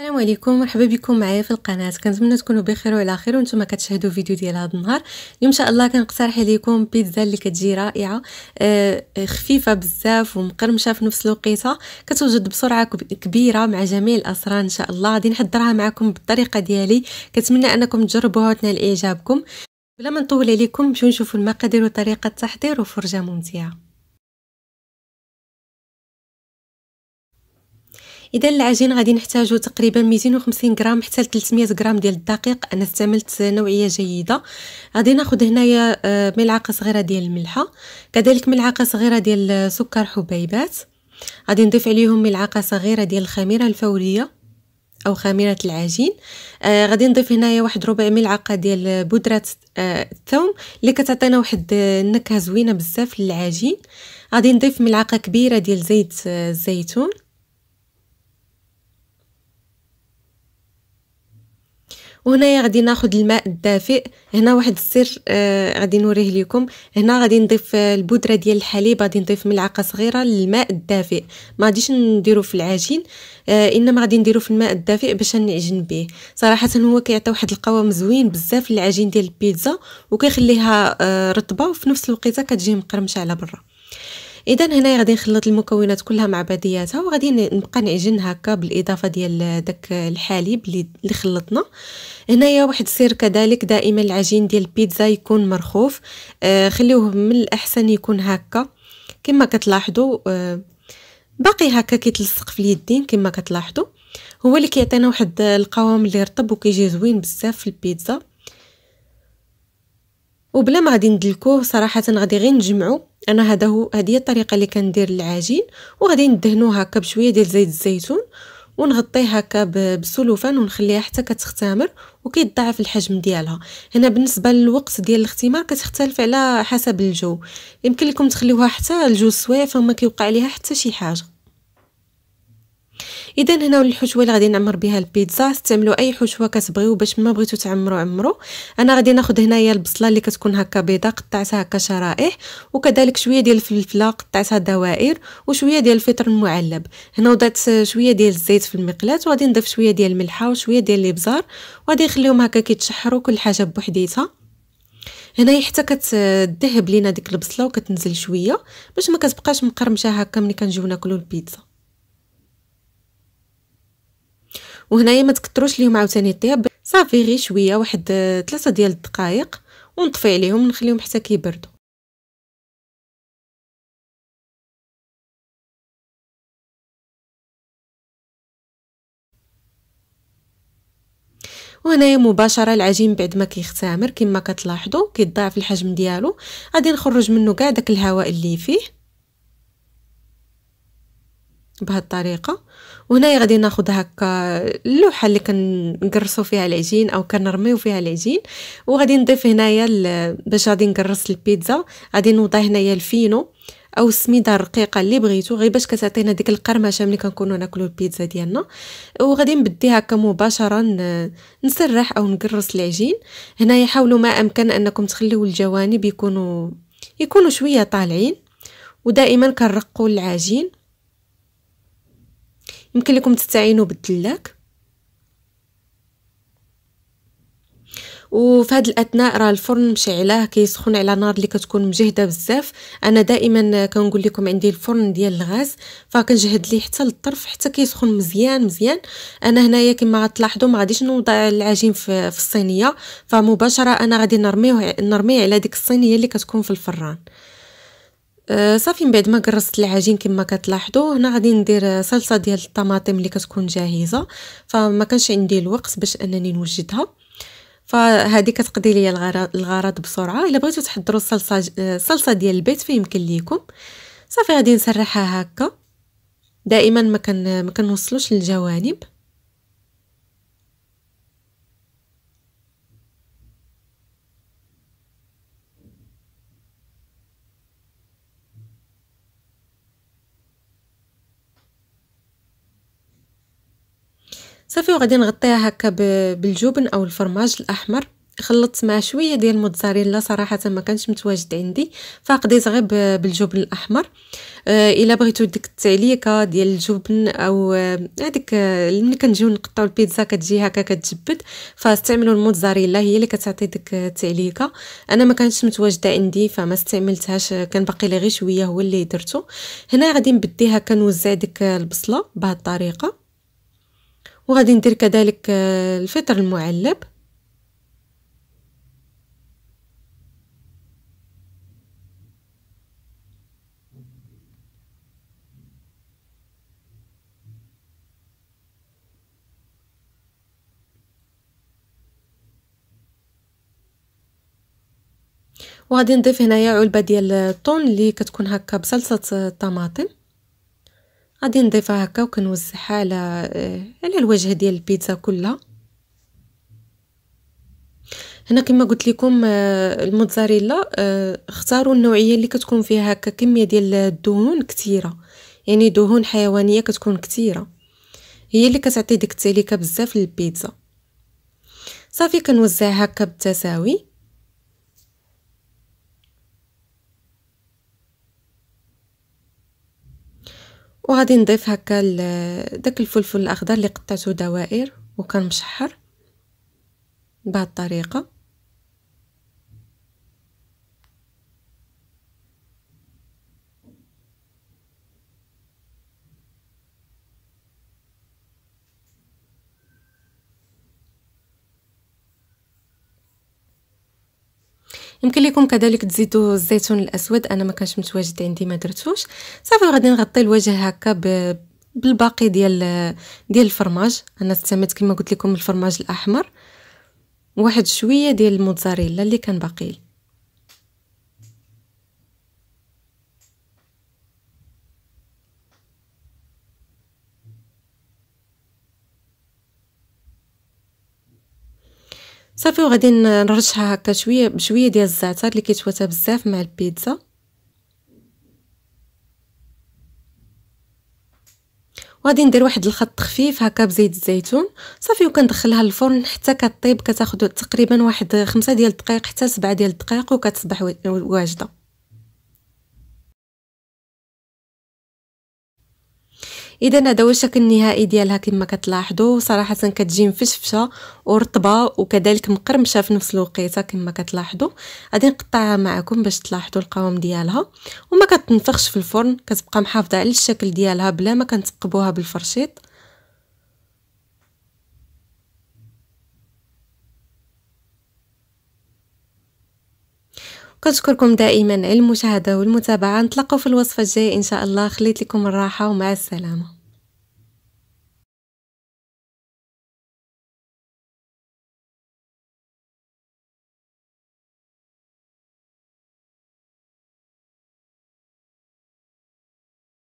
السلام عليكم مرحبا بكم معايا في القناه كنتمنى تكونوا بخير وعلى خير وانتم كتشاهدوا فيديو ديال هذا النهار اليوم ان شاء الله كنقترح عليكم بيتزا اللي كتجي رائعه آه، خفيفه بزاف ومقرمشه في نفس الوقيته كتوجد بسرعه كبيره مع جميع الاسرار ان شاء الله غادي نحضرها معكم بالطريقه ديالي كنتمنى انكم تجربوها وتنال اعجابكم بلا ما نطول عليكم نمشيو نشوفوا المقادير وطريقه التحضير وفرجه ممتعه اذا العجين غادي نحتاجو تقريبا 250 غرام حتى 300 غرام ديال الدقيق انا استعملت نوعيه جيده غادي ناخذ هنايا آه، ملعقه صغيره ديال الملحه كذلك ملعقه صغيره ديال سكر حبيبات غادي نضيف عليهم ملعقه صغيره ديال الخميره الفوريه او خميره العجين آه غادي نضيف هنايا واحد ربع ملعقه ديال بودره آه الثوم اللي كتعطينا واحد النكهه آه، زوينه بزاف للعجين غادي نضيف ملعقه كبيره ديال زيت آه الزيتون وهنايا غادي ناخد الماء الدافئ هنا واحد السر آه نوريه لكم هنا غادي نضيف آه، البودره ديال الحليب غادي نضيف ملعقه صغيره للماء الدافئ ما غاديش نديرو في العجين آه انما غادي نديرو في الماء الدافئ باش نعجن به صراحه هو كيعطي واحد القوام زوين بزاف للعجين ديال البيتزا وكيخليها آه رطبه وفي نفس الوقيته كتجي مقرمشه على برا اذا هنايا غادي نخلط المكونات كلها مع بعضياتها وغادي نبقى نعجن هكا بالاضافه ديال داك الحليب اللي خلطنا هنايا واحد السر كذلك دائما العجين ديال البيتزا يكون مرخوف آه، خليوه من الاحسن يكون هكا كما كتلاحظوا آه، باقي هكا كيتلصق في اليدين كما كتلاحظوا هو اللي كيعطينا واحد القوام اللي رطب وكيجي زوين بزاف في البيتزا وبلا ما غادي ندلكوه صراحه غادي غير نجمعو انا هذا هو هذه هي الطريقه اللي كندير العجين وغادي ندهنوه هكا بشويه ديال زيت الزيتون ونغطيها هكا بسلوفان ونخليها حتى كتختمر وكيتضاعف الحجم ديالها هنا بالنسبه للوقت ديال الاختمار كتختلف على حسب الجو يمكن لكم تخليوها حتى الجو سوايع فما كيوقع ليها حتى شي حاجه اذا هنا الحشوه اللي غادي نعمر بها البيتزا استعملوا اي حشوه كتبغيو باش ما بغيتو تعمروا عمرو انا غادي ناخذ هنايا البصله اللي كتكون هكا بيضاء قطعتها هكا شرائح وكذلك شويه ديال الفلفله قطعتها دوائر وشويه ديال الفطر المعلب هنا وضعت شويه ديال الزيت في المقلاة وغادي نضيف شويه ديال الملحه وشويه ديال الابزار وغادي نخليهم هكا كيتشحروا كل حاجه بوحديتها هنايا حتى كتذهب لينا ديك البصله وكتنزل شويه باش ما كتبقاش مقرمشه هكا ملي كنجيو ناكلوا البيتزا وهنايا ما تكتروش ليهم عاوتاني الطياب صافي غير شويه واحد آه، ثلاثة ديال الدقائق ونطفي عليهم ونخليهم حتى كيبردوا وهنايا مباشره العجين بعد ما كيختمر كما كتلاحظوا كيتضاعف الحجم ديالو غادي نخرج منه كاع داك الهواء اللي فيه بهاد الطريقه وهنايا غادي ناخذ هكا اللوحه اللي كنقرصوا فيها العجين او كنرميو فيها العجين وغادي نضيف هنايا باش غادي نقرص البيتزا غادي نوضع هنايا الفينو او السميده الرقيقه اللي بغيتو غير باش كتعطينا ديك القرمشه ملي كنكونوا ناكلوا البيتزا ديالنا وغادي نبدي هكا مباشره نسرح او نقرص العجين هنايا حاولوا ما امكن انكم تخليو الجوانب يكونوا يكونوا شويه طالعين ودائما كنرقوا العجين يمكن لكم تستعينوا بالدلاك وفي هذه الاثناء راه الفرن مشعلاه كيسخن على نار اللي كتكون مجهده بزاف انا دائما كنقول لكم عندي الفرن ديال الغاز فكنجهد ليه حتى للطرف حتى كيسخن مزيان مزيان انا هنايا كما غتلاحظوا ما غاديش نوضع العجين في, في الصينيه فمباشره انا غادي نرميه نرميه على ديك الصينيه اللي كتكون في الفران أه، صافي من بعد ما قرصت العجين كما كتلاحظوا هنا غادي ندير صلصه ديال الطماطم اللي كتكون جاهزه فما كانش عندي الوقت باش انني نوجدها فهذه كتقضي لي الغرض بسرعه الا بغيتو تحضروا الصلصه أه، صلصه ديال البيت فيمكن ليكم صافي غادي نسرحها هكا دائما ما كنوصلوش للجوانب صافي وغادي نغطيها هكا بالجبن او الفرماج الاحمر خلطت مع شويه ديال الموتزاريلا صراحه ما كانش متواجد عندي فقديت غير بالجبن الاحمر آه الا بغيتو ديك التعليكه ديال الجبن او هذيك آه آه ملي كنجيو نقطعو البيتزا كتجي هكا كتجبد فاستعملوا الموتزاريلا هي اللي كتعطي ديك التعليكه انا ما كانتش متواجده عندي فما استعملتهاش كان باقي لي غير شويه هو اللي درتو هنا غادي نبدي هكا نوزع ديك البصله بهاد الطريقه وغادي ندير كذلك آه، الفطر المعلب وغادي نضيف هنايا علبه ديال الطون اللي كتكون هكا بصلصه الطماطم آه، غادي نضيفها هكا وكنوزعها آه، على على الوجه ديال البيتزا كلها هنا كما قلت لكم آه، الموتزاريلا آه، اختاروا النوعيه اللي كتكون فيها هكا كميه ديال الدهون كثيره يعني دهون حيوانيه كتكون كثيره هي اللي كتعطي ديك التهليكه بزاف للبيتزا صافي كنوزعها هكا بالتساوي وغادي نضيف هكا داك الفلفل الاخضر اللي قطعته دوائر مشحر بهاد الطريقه يمكن لكم كذلك تزيدوا الزيتون الاسود انا ما كانش متواجد عندي ما درتوش صافي غادي نغطي الوجه هكا ب... بالباقي ديال ديال الفرماج انا استعملت كما قلت لكم الفرماج الاحمر واحد شويه ديال الموتزاريلا اللي كان باقي لي صافي وغادي نرشها هكا شويه بشويه ديال الزعتر اللي كيتواتى بزاف مع البيتزا وغادي ندير واحد الخط خفيف هكا بزيت الزيتون صافي وكندخلها للفرن حتى كطيب كتاخذ تقريبا واحد خمسة ديال الدقائق حتى سبعة ديال الدقائق وكتصبح واجده اذا هذا هو الشكل النهائي ديالها كما كتلاحظوا صراحه كتجي مفشفشه ورطبه وكذلك مقرمشه في نفس الوقيته كما كتلاحظوا غادي نقطعها معكم باش تلاحظوا القوام ديالها وما كتنفخش في الفرن كتبقى محافظه على الشكل ديالها بلا ما كنتقبوها بالفرشيط كنشكركم دائما على المشاهده والمتابعه نتلاقاو في الوصفه الجايه ان شاء الله خليت لكم الراحه ومع السلامه